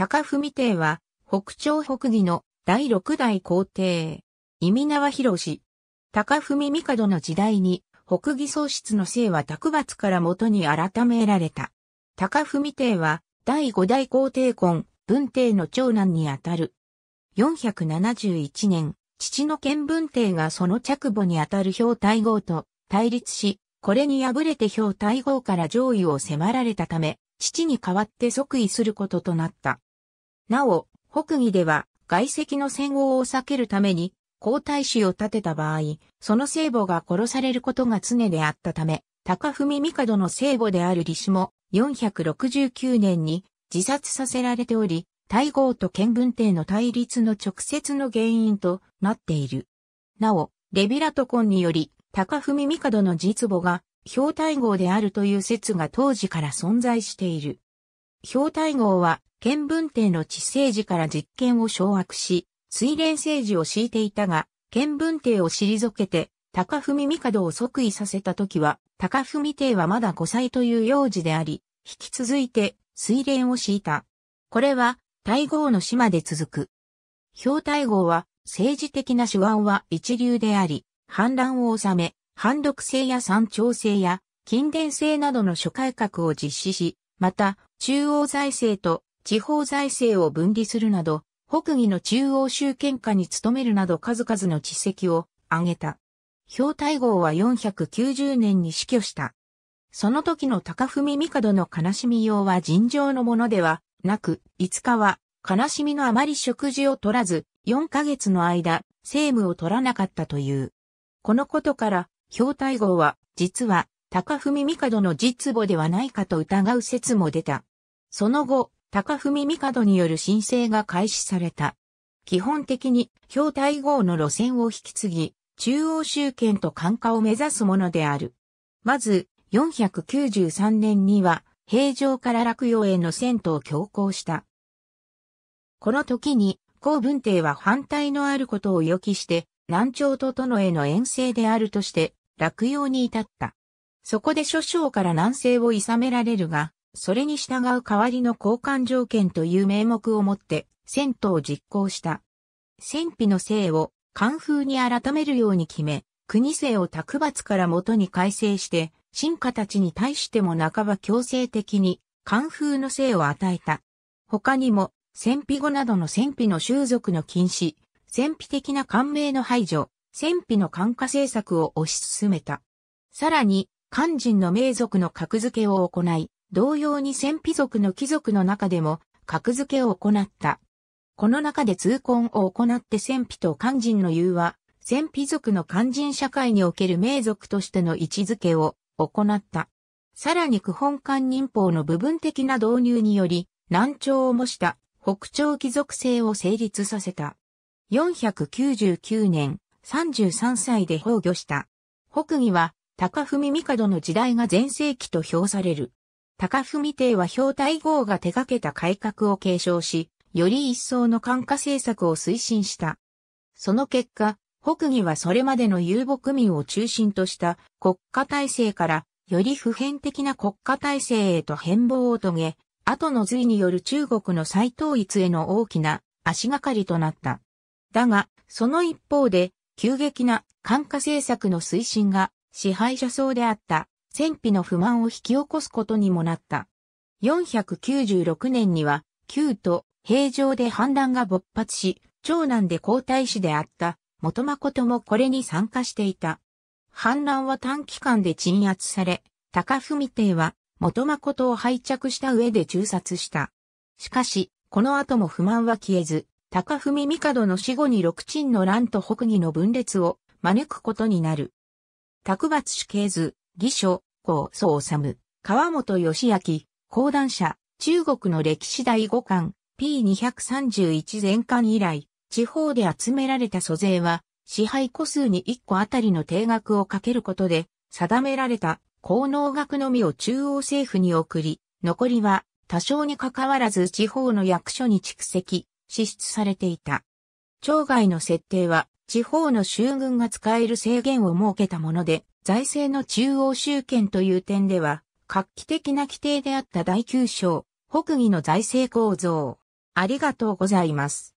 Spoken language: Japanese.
高文帝は、北朝北義の第六代皇帝。意味縄広高文帝の時代に、北義喪失の姓は卓抜から元に改められた。高文帝は、第五代皇帝婚、文帝の長男にあたる。471年、父の剣文帝がその着母にあたる兵大号と対立し、これに敗れて兵大号から上位を迫られたため、父に代わって即位することとなった。なお、北魏では外籍の戦後を避けるために皇太子を立てた場合、その聖母が殺されることが常であったため、高文帝の聖母である李氏も469年に自殺させられており、大号と見聞帝の対立の直接の原因となっている。なお、レビラトコンにより、高文帝の実母が、表大号であるという説が当時から存在している。表体号は、見文帝の治政時から実権を掌握し、水連政治を敷いていたが、見文帝を退けて、高文帝を即位させた時は、高文帝はまだ5歳という幼児であり、引き続いて水連を敷いた。これは、大号の島で続く。表大号は、政治的な手腕は一流であり、反乱を収め、反独性や三朝性や、近伝性などの諸改革を実施し、また、中央財政と地方財政を分離するなど、北義の中央集権下に努めるなど数々の実績を挙げた。表大号は490年に死去した。その時の高文帝の悲しみ用は尋常のものではなく、5日は悲しみのあまり食事を取らず、4ヶ月の間、政務を取らなかったという。このことから、表大号は、実は、高文帝の実母ではないかと疑う説も出た。その後、高文帝による申請が開始された。基本的に、表対号の路線を引き継ぎ、中央集権と管下を目指すものである。まず、493年には、平城から落葉への戦闘を強行した。この時に、高文帝は反対のあることを予期して、南朝と殿への遠征であるとして、落葉に至った。そこで諸将から南西を諌められるが、それに従う代わりの交換条件という名目をもって、戦闘を実行した。戦費の姓を官風に改めるように決め、国姓を卓抜から元に改正して、臣下たちに対しても半ば強制的に官風の姓を与えた。他にも、戦費後などの戦費の習俗の禁止、戦費的な官名の排除、戦費の官化政策を推し進めた。さらに、漢人の名族の格付けを行い、同様に先卑族の貴族の中でも格付けを行った。この中で通婚を行って先卑と漢人の融和、先卑族の漢人社会における名族としての位置づけを行った。さらに区本漢人法の部分的な導入により、南朝を模した北朝貴族制を成立させた。499年、33歳で崩御した。北魏は高文帝の時代が全盛期と評される。高文帝は表隊号が手掛けた改革を継承し、より一層の感化政策を推進した。その結果、北魏はそれまでの遊牧民を中心とした国家体制から、より普遍的な国家体制へと変貌を遂げ、後の隋による中国の再統一への大きな足がかりとなった。だが、その一方で、急激な感化政策の推進が支配者層であった戦費の不満を引き起こすことにもなった。496年には、旧都、平城で反乱が勃発し、長男で皇太子であった元誠もこれに参加していた。反乱は短期間で鎮圧され、高文帝は元誠を拝着した上で中殺した。しかし、この後も不満は消えず、高文帝の死後に六鎮の乱と北義の分裂を招くことになる。卓抜主系図、義書、高宗治、川本義明、講談社、中国の歴史第五巻、P231 全巻以来、地方で集められた租税は、支配個数に1個あたりの定額をかけることで、定められた、高能額のみを中央政府に送り、残りは、多少に関わらず地方の役所に蓄積、支出されていた。町外の設定は、地方の衆軍が使える制限を設けたもので、財政の中央集権という点では、画期的な規定であった第9章、北義の財政構造。ありがとうございます。